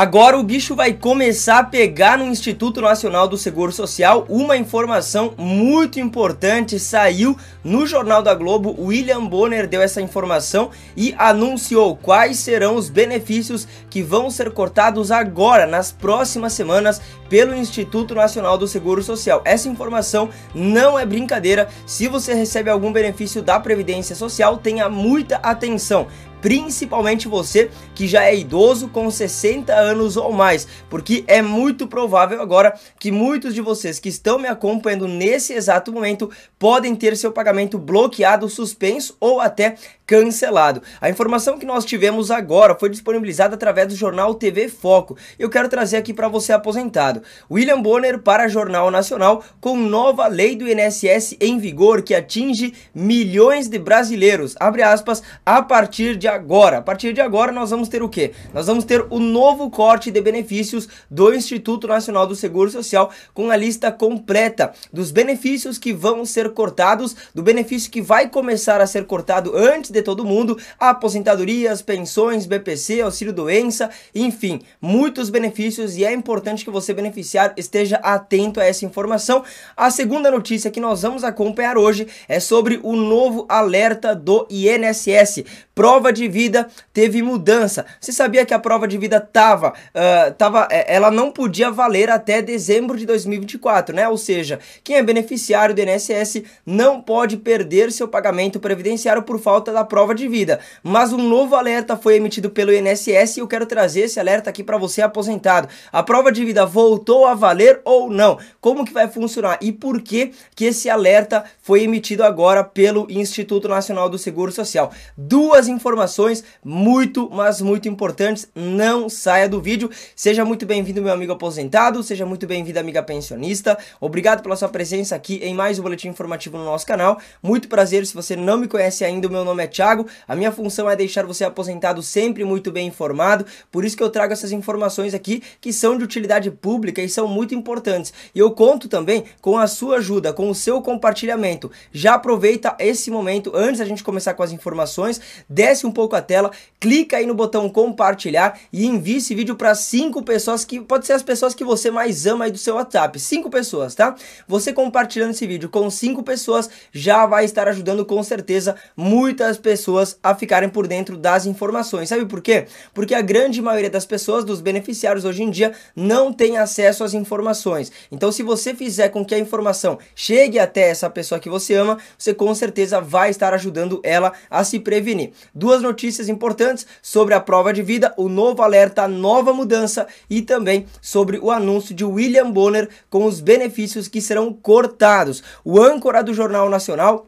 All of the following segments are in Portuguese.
Agora o bicho vai começar a pegar no Instituto Nacional do Seguro Social uma informação muito importante. Saiu no Jornal da Globo, William Bonner deu essa informação e anunciou quais serão os benefícios que vão ser cortados agora, nas próximas semanas, pelo Instituto Nacional do Seguro Social. Essa informação não é brincadeira. Se você recebe algum benefício da Previdência Social, tenha muita atenção principalmente você que já é idoso com 60 anos ou mais, porque é muito provável agora que muitos de vocês que estão me acompanhando nesse exato momento podem ter seu pagamento bloqueado, suspenso ou até cancelado. A informação que nós tivemos agora foi disponibilizada através do jornal TV Foco. Eu quero trazer aqui para você aposentado. William Bonner para Jornal Nacional com nova lei do INSS em vigor que atinge milhões de brasileiros. Abre aspas a partir de agora. A partir de agora nós vamos ter o quê? Nós vamos ter o novo corte de benefícios do Instituto Nacional do Seguro Social com a lista completa dos benefícios que vão ser cortados, do benefício que vai começar a ser cortado antes de de todo mundo, aposentadorias, pensões, BPC, auxílio-doença, enfim, muitos benefícios e é importante que você beneficiar esteja atento a essa informação. A segunda notícia que nós vamos acompanhar hoje é sobre o novo alerta do INSS. Prova de vida teve mudança. Você sabia que a prova de vida tava, uh, tava, é, ela não podia valer até dezembro de 2024, né? Ou seja, quem é beneficiário do INSS não pode perder seu pagamento previdenciário por falta da prova de vida. Mas um novo alerta foi emitido pelo INSS e eu quero trazer esse alerta aqui para você aposentado. A prova de vida voltou a valer ou não? Como que vai funcionar e por que que esse alerta foi emitido agora pelo Instituto Nacional do Seguro Social? Duas informações muito, mas muito importantes. Não saia do vídeo. Seja muito bem-vindo, meu amigo aposentado, seja muito bem-vinda, amiga pensionista. Obrigado pela sua presença aqui em mais um boletim informativo no nosso canal. Muito prazer se você não me conhece ainda, meu nome é Thiago. A minha função é deixar você aposentado sempre muito bem informado, por isso que eu trago essas informações aqui que são de utilidade pública e são muito importantes. E eu conto também com a sua ajuda, com o seu compartilhamento. Já aproveita esse momento antes da gente começar com as informações, desce um pouco a tela, clica aí no botão compartilhar e envie esse vídeo para cinco pessoas que pode ser as pessoas que você mais ama aí do seu WhatsApp, cinco pessoas, tá? Você compartilhando esse vídeo com cinco pessoas já vai estar ajudando com certeza muitas pessoas a ficarem por dentro das informações. Sabe por quê? Porque a grande maioria das pessoas, dos beneficiários hoje em dia, não tem acesso às informações. Então, se você fizer com que a informação chegue até essa pessoa que você ama, você com certeza vai estar ajudando ela a se prevenir. Duas notícias importantes sobre a prova de vida, o novo alerta, a nova mudança e também sobre o anúncio de William Bonner com os benefícios que serão cortados. O âncora do Jornal Nacional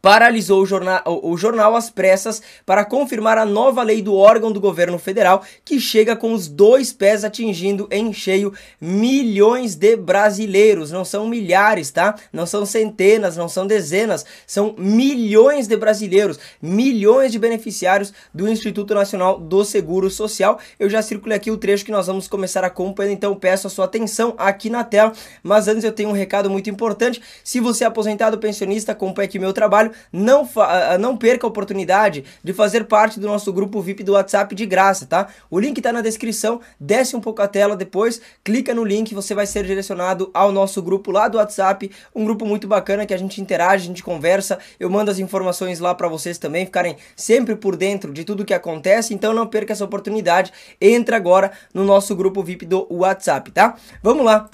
paralisou o jornal, o jornal às pressas para confirmar a nova lei do órgão do governo federal que chega com os dois pés atingindo em cheio milhões de brasileiros. Não são milhares, tá? Não são centenas, não são dezenas, são milhões de brasileiros, milhões de beneficiários do Instituto Nacional do Seguro Social. Eu já circulei aqui o trecho que nós vamos começar acompanhando, então peço a sua atenção aqui na tela. Mas antes eu tenho um recado muito importante. Se você é aposentado, pensionista, acompanhe aqui meu trabalho não, ah, ah, não perca a oportunidade de fazer parte do nosso grupo VIP do WhatsApp de graça, tá? O link está na descrição. Desce um pouco a tela depois, clica no link, você vai ser direcionado ao nosso grupo lá do WhatsApp. Um grupo muito bacana que a gente interage, a gente conversa. Eu mando as informações lá para vocês também ficarem sempre por dentro de tudo que acontece. Então não perca essa oportunidade. Entra agora no nosso grupo VIP do WhatsApp, tá? Vamos lá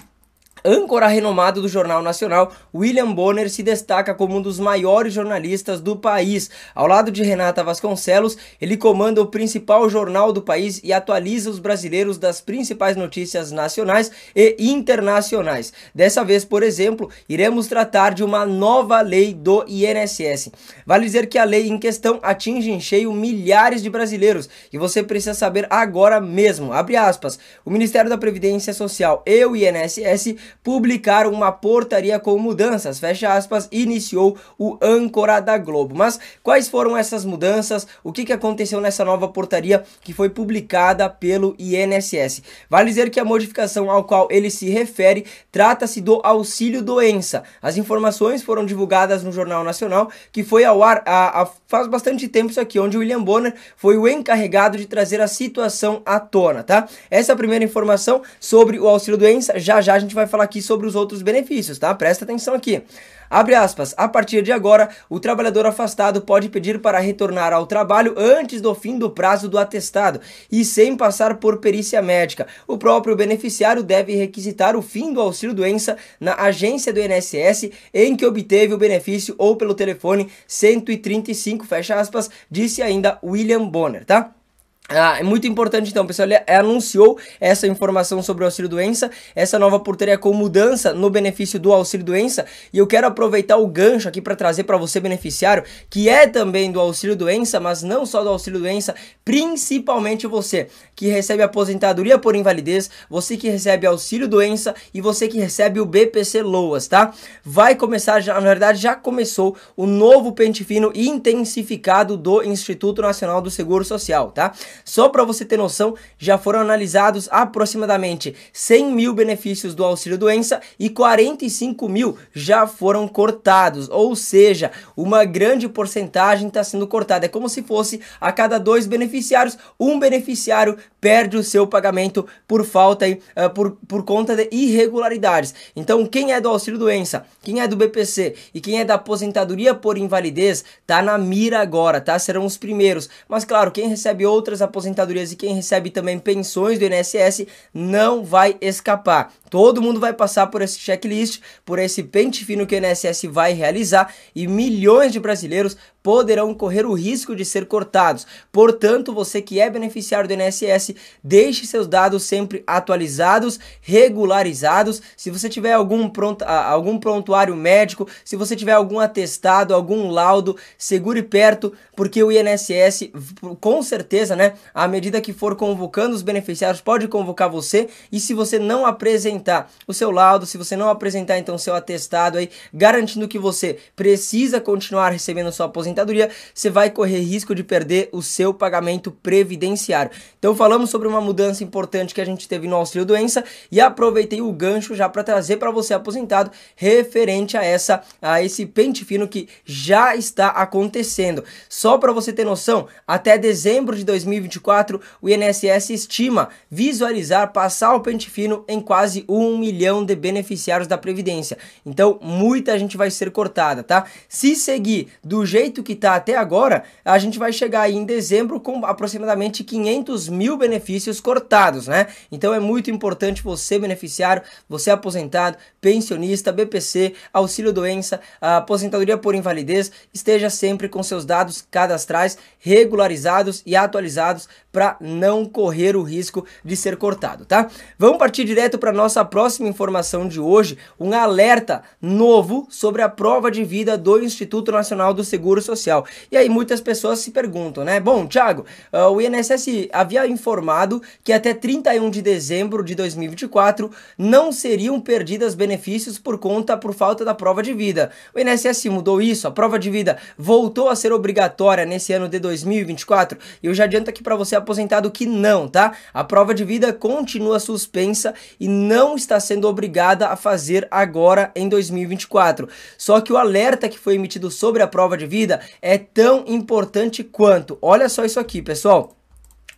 âncora renomado do Jornal Nacional, William Bonner se destaca como um dos maiores jornalistas do país. Ao lado de Renata Vasconcelos, ele comanda o principal jornal do país e atualiza os brasileiros das principais notícias nacionais e internacionais. Dessa vez, por exemplo, iremos tratar de uma nova lei do INSS. Vale dizer que a lei em questão atinge em cheio milhares de brasileiros e você precisa saber agora mesmo. Abre aspas. O Ministério da Previdência Social e o INSS publicaram uma portaria com mudanças, fecha aspas, iniciou o âncora da Globo. Mas quais foram essas mudanças? O que, que aconteceu nessa nova portaria que foi publicada pelo INSS? Vale dizer que a modificação ao qual ele se refere trata-se do auxílio doença. As informações foram divulgadas no Jornal Nacional, que foi ao ar a, a, faz bastante tempo isso aqui, onde William Bonner foi o encarregado de trazer a situação à tona, tá? Essa é a primeira informação sobre o auxílio doença. Já já a gente vai falar aqui sobre os outros benefícios, tá? Presta atenção aqui. Abre aspas. A partir de agora, o trabalhador afastado pode pedir para retornar ao trabalho antes do fim do prazo do atestado e sem passar por perícia médica. O próprio beneficiário deve requisitar o fim do auxílio doença na agência do INSS em que obteve o benefício ou pelo telefone 135, fecha aspas, disse ainda William Bonner, tá? Ah, é muito importante então, pessoal, ele anunciou essa informação sobre o auxílio-doença, essa nova portaria é com mudança no benefício do auxílio-doença, e eu quero aproveitar o gancho aqui para trazer para você beneficiário, que é também do auxílio-doença, mas não só do auxílio-doença, principalmente você que recebe aposentadoria por invalidez, você que recebe auxílio-doença e você que recebe o BPC Loas, tá? Vai começar, já, na verdade já começou o novo pente fino intensificado do Instituto Nacional do Seguro Social, tá? Só para você ter noção, já foram analisados aproximadamente 100 mil benefícios do auxílio doença e 45 mil já foram cortados, ou seja, uma grande porcentagem está sendo cortada. É como se fosse a cada dois beneficiários, um beneficiário perde o seu pagamento por falta e eh, por, por conta de irregularidades. Então, quem é do auxílio doença, quem é do BPC e quem é da aposentadoria por invalidez, tá na mira agora, tá? Serão os primeiros. Mas claro, quem recebe outras aposentadorias e quem recebe também pensões do INSS não vai escapar. Todo mundo vai passar por esse checklist, por esse pente fino que o INSS vai realizar e milhões de brasileiros poderão correr o risco de ser cortados. Portanto, você que é beneficiário do INSS, deixe seus dados sempre atualizados, regularizados. Se você tiver algum, pronto, algum prontuário médico, se você tiver algum atestado, algum laudo, segure perto, porque o INSS, com certeza, né, à medida que for convocando os beneficiários, pode convocar você. E se você não apresentar apresentar o seu laudo, se você não apresentar então seu atestado aí, garantindo que você precisa continuar recebendo sua aposentadoria, você vai correr risco de perder o seu pagamento previdenciário. Então falamos sobre uma mudança importante que a gente teve no auxílio doença e aproveitei o gancho já para trazer para você aposentado referente a essa a esse pente fino que já está acontecendo. Só para você ter noção, até dezembro de 2024 o INSS estima visualizar passar o pente fino em quase um milhão de beneficiários da Previdência. Então, muita gente vai ser cortada, tá? Se seguir do jeito que está até agora, a gente vai chegar aí em dezembro com aproximadamente 500 mil benefícios cortados, né? Então, é muito importante você, beneficiário, você aposentado, pensionista, BPC, auxílio doença, aposentadoria por invalidez, esteja sempre com seus dados cadastrais regularizados e atualizados para não correr o risco de ser cortado, tá? Vamos partir direto para nossa próxima informação de hoje, um alerta novo sobre a prova de vida do Instituto Nacional do Seguro Social. E aí muitas pessoas se perguntam, né? Bom, Thiago, ah, o INSS havia informado que até 31 de dezembro de 2024 não seriam perdidas benefícios benefícios por conta por falta da prova de vida. O INSS mudou isso, a prova de vida voltou a ser obrigatória nesse ano de 2024 e eu já adianto aqui para você aposentado que não, tá? A prova de vida continua suspensa e não está sendo obrigada a fazer agora em 2024. Só que o alerta que foi emitido sobre a prova de vida é tão importante quanto. Olha só isso aqui, pessoal.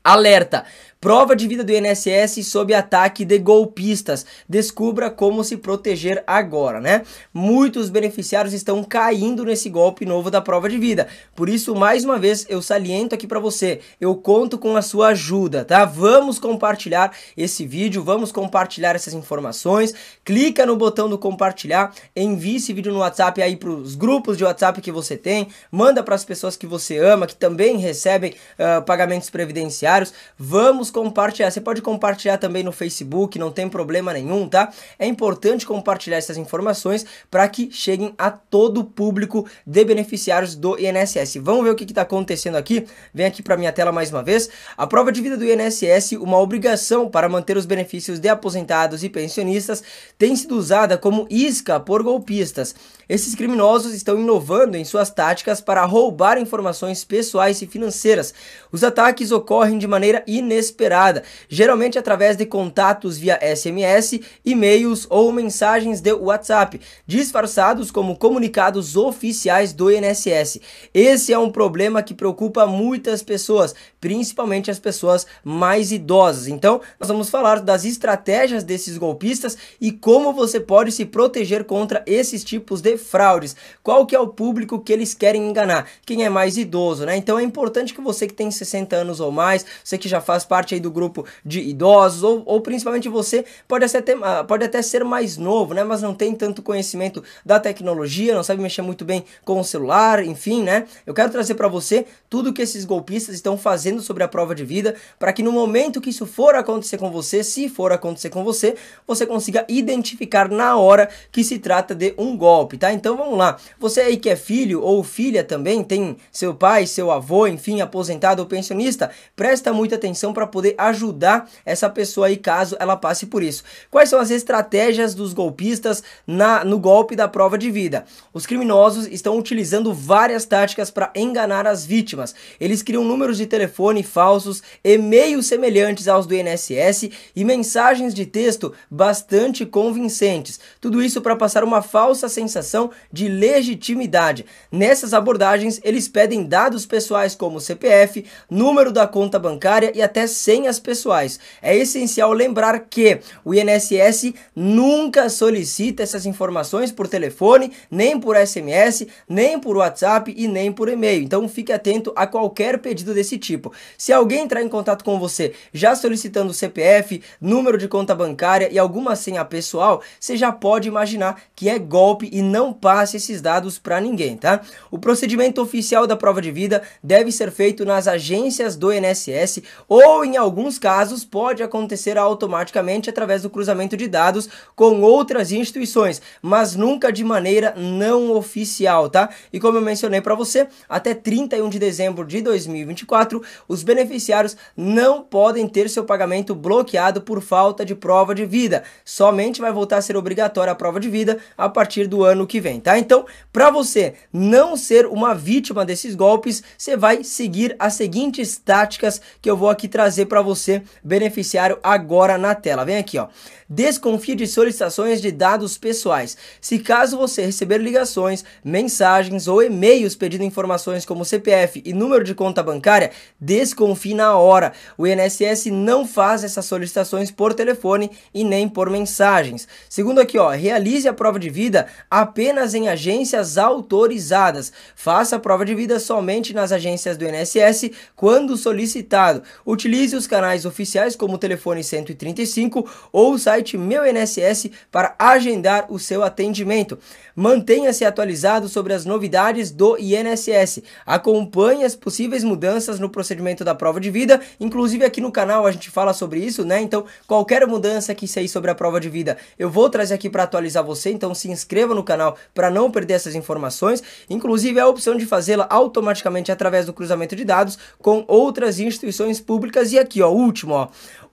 Alerta! Prova de vida do INSS sob ataque de golpistas. Descubra como se proteger agora, né? Muitos beneficiários estão caindo nesse golpe novo da prova de vida. Por isso, mais uma vez, eu saliento aqui para você. Eu conto com a sua ajuda, tá? Vamos compartilhar esse vídeo, vamos compartilhar essas informações. Clica no botão do compartilhar, envie esse vídeo no WhatsApp aí para os grupos de WhatsApp que você tem, manda para as pessoas que você ama, que também recebem uh, pagamentos previdenciários. Vamos compartilhar. Você pode compartilhar também no Facebook, não tem problema nenhum, tá? É importante compartilhar essas informações para que cheguem a todo o público de beneficiários do INSS. Vamos ver o que está acontecendo aqui. Vem aqui para minha tela mais uma vez. A prova de vida do INSS, uma obrigação para manter os benefícios de aposentados e pensionistas, tem sido usada como isca por golpistas. Esses criminosos estão inovando em suas táticas para roubar informações pessoais e financeiras. Os ataques ocorrem de maneira inesperada, geralmente através de contatos via SMS, e-mails ou mensagens de WhatsApp, disfarçados como comunicados oficiais do INSS. Esse é um problema que preocupa muitas pessoas, principalmente as pessoas mais idosas. Então, nós vamos falar das estratégias desses golpistas e como você pode se proteger contra esses tipos de fraudes. Qual que é o público que eles querem enganar? Quem é mais idoso, né? Então é importante que você que tem 60 anos ou mais, você que já faz parte aí do grupo de idosos ou, ou principalmente você pode até ter, ah, pode até ser mais novo, né? Mas não tem tanto conhecimento da tecnologia, não sabe mexer muito bem com o celular, enfim, né? Eu quero trazer para você tudo que esses golpistas estão fazendo aprendendo sobre a prova de vida, para que no momento que isso for acontecer com você, se for acontecer com você, você consiga identificar na hora que se trata de um golpe, tá? Então vamos lá. Você aí que é filho ou filha também, tem seu pai, seu avô, enfim, aposentado ou pensionista, presta muita atenção para poder ajudar essa pessoa aí caso ela passe por isso. Quais são as estratégias dos golpistas na, no golpe da prova de vida? Os criminosos estão utilizando várias táticas para enganar as vítimas. Eles criam números de telefone telefone falsos, e-mails semelhantes aos do INSS e mensagens de texto bastante convincentes. Tudo isso para passar uma falsa sensação de legitimidade. Nessas abordagens, eles pedem dados pessoais como CPF, número da conta bancária e até senhas pessoais. É essencial lembrar que o INSS nunca solicita essas informações por telefone, nem por SMS, nem por WhatsApp e nem por e-mail. Então fique atento a qualquer pedido desse tipo tipo. Se alguém entrar em contato com você já solicitando CPF, número de conta bancária e alguma senha pessoal, você já pode imaginar que é golpe e não passe esses dados para ninguém, tá? O procedimento oficial da prova de vida deve ser feito nas agências do INSS ou em alguns casos pode acontecer automaticamente através do cruzamento de dados com outras instituições, mas nunca de maneira não oficial, tá? E como eu mencionei para você, até 31 de dezembro de 2024 os beneficiários não podem ter seu pagamento bloqueado por falta de prova de vida. Somente vai voltar a ser obrigatória a prova de vida a partir do ano que vem, tá? Então, para você não ser uma vítima desses golpes, você vai seguir as seguintes táticas que eu vou aqui trazer para você, beneficiário, agora na tela. Vem aqui, ó. Desconfie de solicitações de dados pessoais. Se caso você receber ligações, mensagens ou e-mails pedindo informações como CPF e número de conta bancária, desconfie na hora. O INSS não faz essas solicitações por telefone e nem por mensagens. Segundo aqui, ó, realize a prova de vida apenas em agências autorizadas. Faça a prova de vida somente nas agências do INSS quando solicitado. Utilize os canais oficiais como o telefone 135 ou o site Meu INSS para agendar o seu atendimento. Mantenha-se atualizado sobre as novidades do INSS. Acompanhe as possíveis mudanças no procedimento procedimento da prova de vida. Inclusive aqui no canal a gente fala sobre isso, né? Então, qualquer mudança que sair sobre a prova de vida, eu vou trazer aqui para atualizar você. Então, se inscreva no canal para não perder essas informações. Inclusive, é a opção de fazê-la automaticamente através do cruzamento de dados com outras instituições públicas. E aqui, ó, último, ó.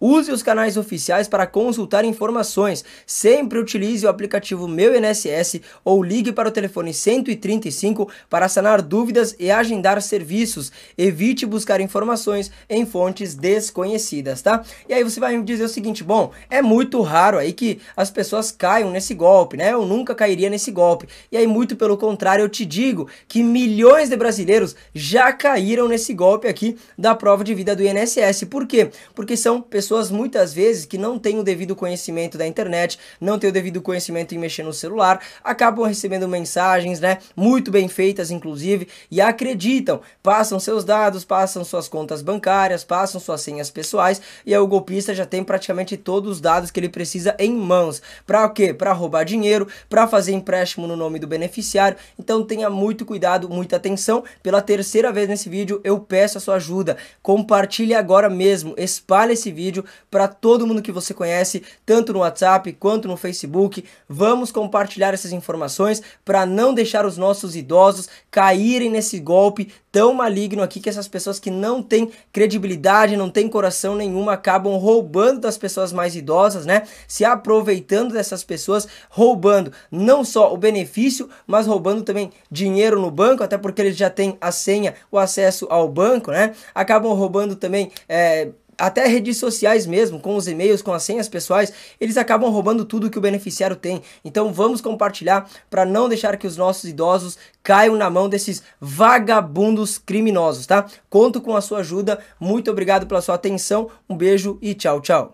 Use os canais oficiais para consultar informações. Sempre utilize o aplicativo Meu INSS ou ligue para o telefone 135 para sanar dúvidas e agendar serviços. Evite buscar informações em fontes desconhecidas, tá? E aí você vai me dizer o seguinte: bom, é muito raro aí que as pessoas caiam nesse golpe, né? Eu nunca cairia nesse golpe. E aí, muito pelo contrário, eu te digo que milhões de brasileiros já caíram nesse golpe aqui da prova de vida do INSS. Por quê? Porque são pessoas pessoas muitas vezes que não têm o devido conhecimento da internet, não têm o devido conhecimento em mexer no celular, acabam recebendo mensagens, né, muito bem feitas inclusive, e acreditam, passam seus dados, passam suas contas bancárias, passam suas senhas pessoais, e aí o golpista já tem praticamente todos os dados que ele precisa em mãos. Para o quê? Para roubar dinheiro, para fazer empréstimo no nome do beneficiário. Então tenha muito cuidado, muita atenção. Pela terceira vez nesse vídeo, eu peço a sua ajuda. Compartilhe agora mesmo, espalhe esse vídeo para todo mundo que você conhece, tanto no WhatsApp quanto no Facebook. Vamos compartilhar essas informações para não deixar os nossos idosos caírem nesse golpe tão maligno aqui que essas pessoas que não têm credibilidade, não têm coração nenhuma, acabam roubando das pessoas mais idosas, né? Se aproveitando dessas pessoas, roubando não só o benefício, mas roubando também dinheiro no banco, até porque eles já têm a senha, o acesso ao banco, né? Acabam roubando também. É, até redes sociais mesmo, com os e-mails, com as senhas pessoais, eles acabam roubando tudo que o beneficiário tem. Então vamos compartilhar para não deixar que os nossos idosos caiam na mão desses vagabundos criminosos, tá? Conto com a sua ajuda. Muito obrigado pela sua atenção. Um beijo e tchau, tchau.